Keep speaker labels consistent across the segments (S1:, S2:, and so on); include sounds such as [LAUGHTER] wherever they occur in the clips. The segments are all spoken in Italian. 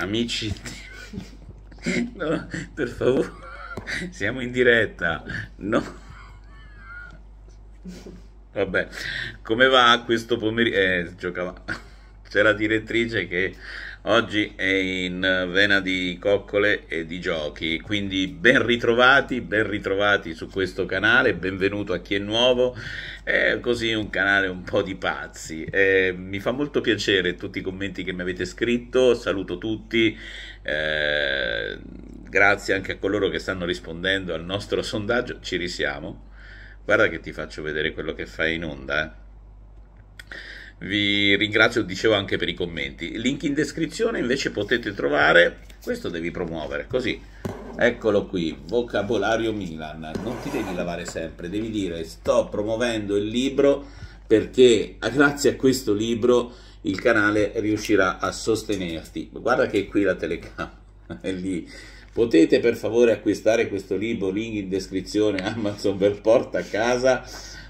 S1: Amici, no, per favore, siamo in diretta. No. Vabbè, come va questo pomeriggio? Eh, giocava... C'è la direttrice che Oggi è in vena di coccole e di giochi, quindi ben ritrovati, ben ritrovati su questo canale, benvenuto a chi è nuovo, è così un canale un po' di pazzi. Eh, mi fa molto piacere tutti i commenti che mi avete scritto, saluto tutti, eh, grazie anche a coloro che stanno rispondendo al nostro sondaggio, ci risiamo. Guarda che ti faccio vedere quello che fai in onda. Eh vi ringrazio, dicevo anche per i commenti. Link in descrizione invece potete trovare, questo devi promuovere, così, eccolo qui, vocabolario Milan, non ti devi lavare sempre, devi dire sto promuovendo il libro perché ah, grazie a questo libro il canale riuscirà a sostenerti. Guarda che qui la telecamera è lì. Potete per favore acquistare questo libro, link in descrizione, Amazon per porta a casa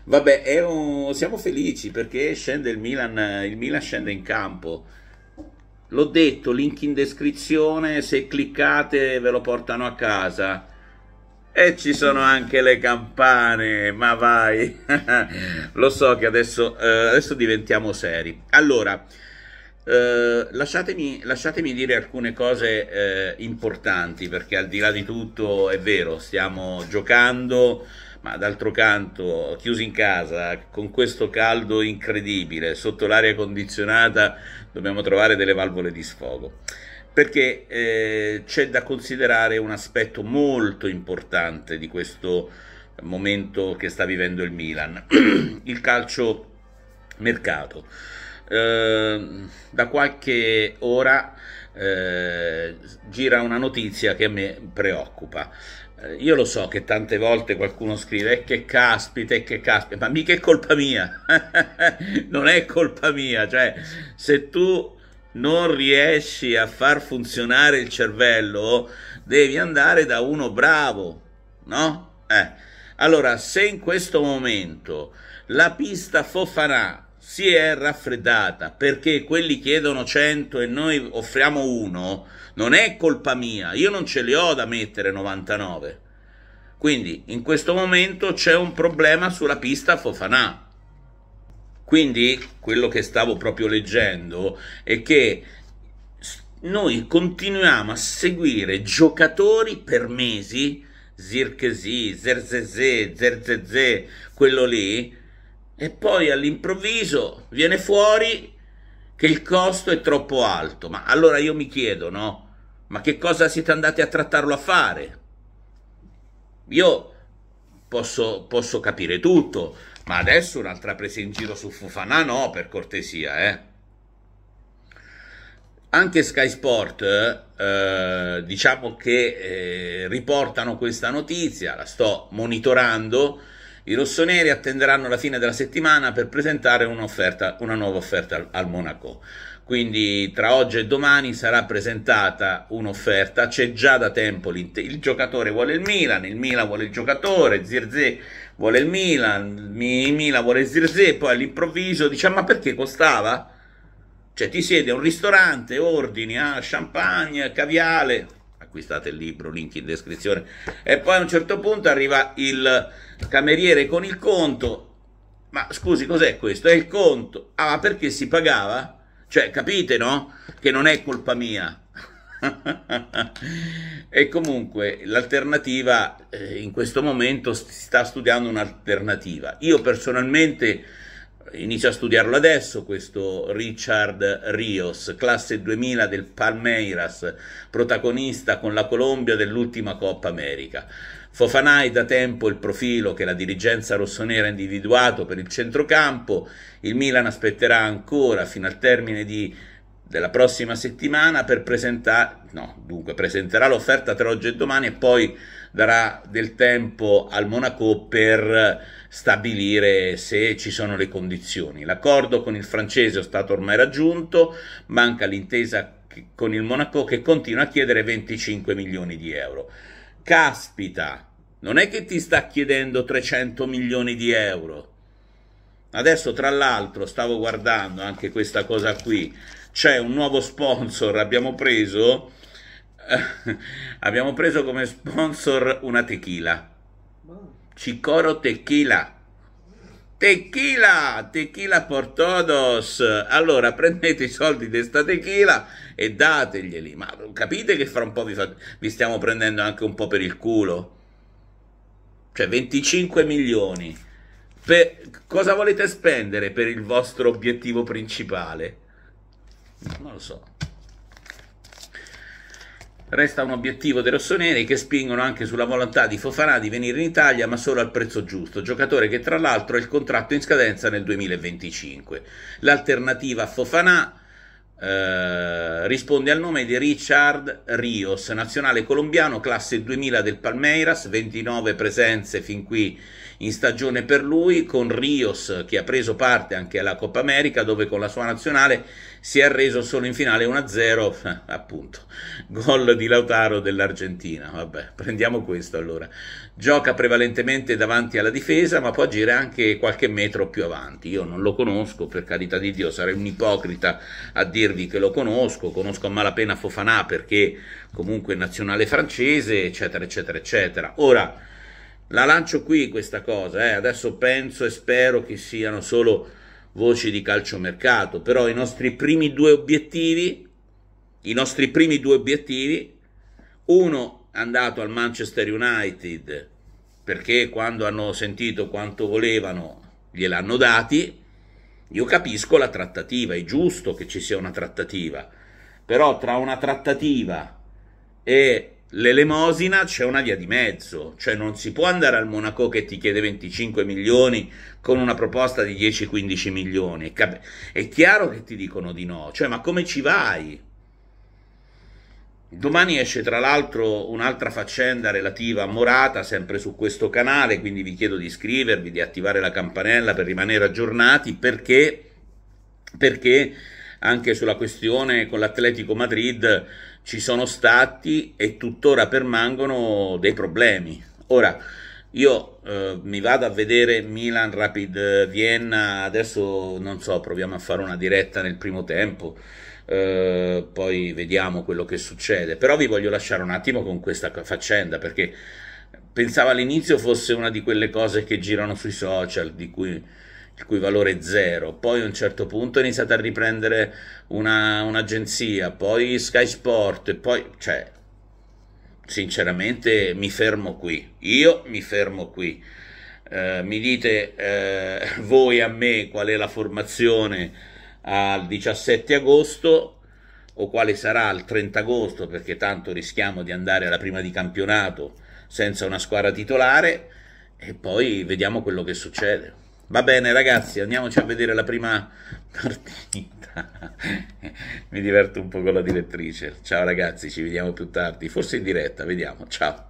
S1: Vabbè, un... siamo felici perché scende il Milan, il Milan scende in campo. L'ho detto, link in descrizione, se cliccate ve lo portano a casa. E ci sono anche le campane, ma vai. [LAUGHS] lo so che adesso, eh, adesso diventiamo seri. Allora, eh, lasciatemi, lasciatemi, dire alcune cose eh, importanti, perché al di là di tutto è vero, stiamo giocando ma d'altro canto, chiusi in casa, con questo caldo incredibile, sotto l'aria condizionata, dobbiamo trovare delle valvole di sfogo. Perché eh, c'è da considerare un aspetto molto importante di questo momento che sta vivendo il Milan, [CLEARS THROAT] il calcio mercato. Eh, da qualche ora eh, gira una notizia che a me preoccupa. Eh, io lo so che tante volte qualcuno scrive eh, che caspita, eh, che caspita, ma mica è colpa mia, [LAUGHS] non è colpa mia, cioè se tu non riesci a far funzionare il cervello devi andare da uno bravo, no? Eh. Allora, se in questo momento la pista Fofanà si è raffreddata perché quelli chiedono 100 e noi offriamo 1, non è colpa mia, io non ce li ho da mettere 99. Quindi in questo momento c'è un problema sulla pista Fofanà. Quindi quello che stavo proprio leggendo è che noi continuiamo a seguire giocatori per mesi, Zirchesi, Zerzeze, Zerzeze, quello lì, e poi all'improvviso viene fuori che il costo è troppo alto. Ma allora io mi chiedo, no? Ma che cosa siete andati a trattarlo a fare? Io posso, posso capire tutto, ma adesso un'altra presa in giro su Fufana, no, per cortesia, eh? Anche Sky Sport, eh, eh, diciamo che eh, riportano questa notizia, la sto monitorando, i rossoneri attenderanno la fine della settimana per presentare una nuova offerta al, al Monaco. Quindi tra oggi e domani sarà presentata un'offerta, c'è già da tempo il giocatore vuole il Milan, il Milan vuole il giocatore, Zirze vuole il Milan, il Milan vuole Zirze, poi all'improvviso dice ma perché costava? Cioè ti siedi a un ristorante, ordini, ah, champagne, caviale, acquistate il libro, link in descrizione. E poi a un certo punto arriva il cameriere con il conto. Ma scusi, cos'è questo? È il conto. Ah, perché si pagava? Cioè, capite, no? Che non è colpa mia. [LAUGHS] e comunque l'alternativa, eh, in questo momento si sta studiando un'alternativa. Io personalmente inizio a studiarlo adesso questo Richard Rios, classe 2000 del Palmeiras, protagonista con la Colombia dell'ultima Coppa America. Fofanà è da tempo il profilo che la dirigenza rossonera ha individuato per il centrocampo, il Milan aspetterà ancora fino al termine di, della prossima settimana per presentare, no, dunque presenterà l'offerta tra oggi e domani e poi darà del tempo al Monaco per stabilire se ci sono le condizioni. L'accordo con il francese è stato ormai raggiunto, manca l'intesa con il Monaco che continua a chiedere 25 milioni di euro. Caspita, non è che ti sta chiedendo 300 milioni di euro. Adesso, tra l'altro, stavo guardando anche questa cosa qui. C'è un nuovo sponsor, abbiamo preso [LAUGHS] abbiamo preso come sponsor una tequila. Cicoro Tequila. Tequila, tequila por todos. Allora prendete i soldi di questa tequila e dateglieli. Ma capite che fra un po' vi, vi stiamo prendendo anche un po' per il culo? Cioè 25 milioni. Per, cosa volete spendere per il vostro obiettivo principale? Non lo so. Resta un obiettivo dei rossoneri che spingono anche sulla volontà di Fofanà di venire in Italia ma solo al prezzo giusto, giocatore che tra l'altro ha il contratto in scadenza nel 2025. L'alternativa a Fofanà eh, risponde al nome di Richard Rios, nazionale colombiano, classe 2000 del Palmeiras, 29 presenze fin qui in stagione per lui, con Rios che ha preso parte anche alla Coppa America dove con la sua nazionale si è arreso solo in finale 1-0, eh, appunto, gol di Lautaro dell'Argentina, vabbè, prendiamo questo allora. Gioca prevalentemente davanti alla difesa, ma può agire anche qualche metro più avanti. Io non lo conosco, per carità di Dio, sarei un ipocrita a dirvi che lo conosco, conosco a malapena Fofanà perché comunque nazionale francese, eccetera, eccetera, eccetera. Ora, la lancio qui questa cosa, eh. adesso penso e spero che siano solo voci di calciomercato, però i nostri primi due obiettivi, i nostri primi due obiettivi, uno è andato al Manchester United perché quando hanno sentito quanto volevano gliel'hanno dati, io capisco la trattativa, è giusto che ci sia una trattativa, però tra una trattativa e l'elemosina c'è una via di mezzo, cioè non si può andare al Monaco che ti chiede 25 milioni con una proposta di 10-15 milioni, è chiaro che ti dicono di no, cioè ma come ci vai? Domani esce tra l'altro un'altra faccenda relativa a Morata, sempre su questo canale, quindi vi chiedo di iscrivervi, di attivare la campanella per rimanere aggiornati, perché, perché anche sulla questione con l'Atletico Madrid ci sono stati e tuttora permangono dei problemi. Ora, io eh, mi vado a vedere Milan Rapid eh, Vienna, adesso non so, proviamo a fare una diretta nel primo tempo, eh, poi vediamo quello che succede, però vi voglio lasciare un attimo con questa faccenda perché pensavo all'inizio fosse una di quelle cose che girano sui social, di cui il cui valore è zero, poi a un certo punto è iniziata a riprendere una, un'agenzia, poi Sky Sport, e poi, cioè, sinceramente mi fermo qui, io mi fermo qui. Eh, mi dite eh, [LAUGHS] voi a me qual è la formazione al 17 agosto o quale sarà il 30 agosto perché tanto rischiamo di andare alla prima di campionato senza una squadra titolare e poi vediamo quello che succede. Va bene ragazzi, andiamoci a vedere la prima [LAUGHS] partita. Mi diverto un po' con la direttrice. Ciao ragazzi, ci vediamo più tardi, forse in diretta, vediamo. Ciao.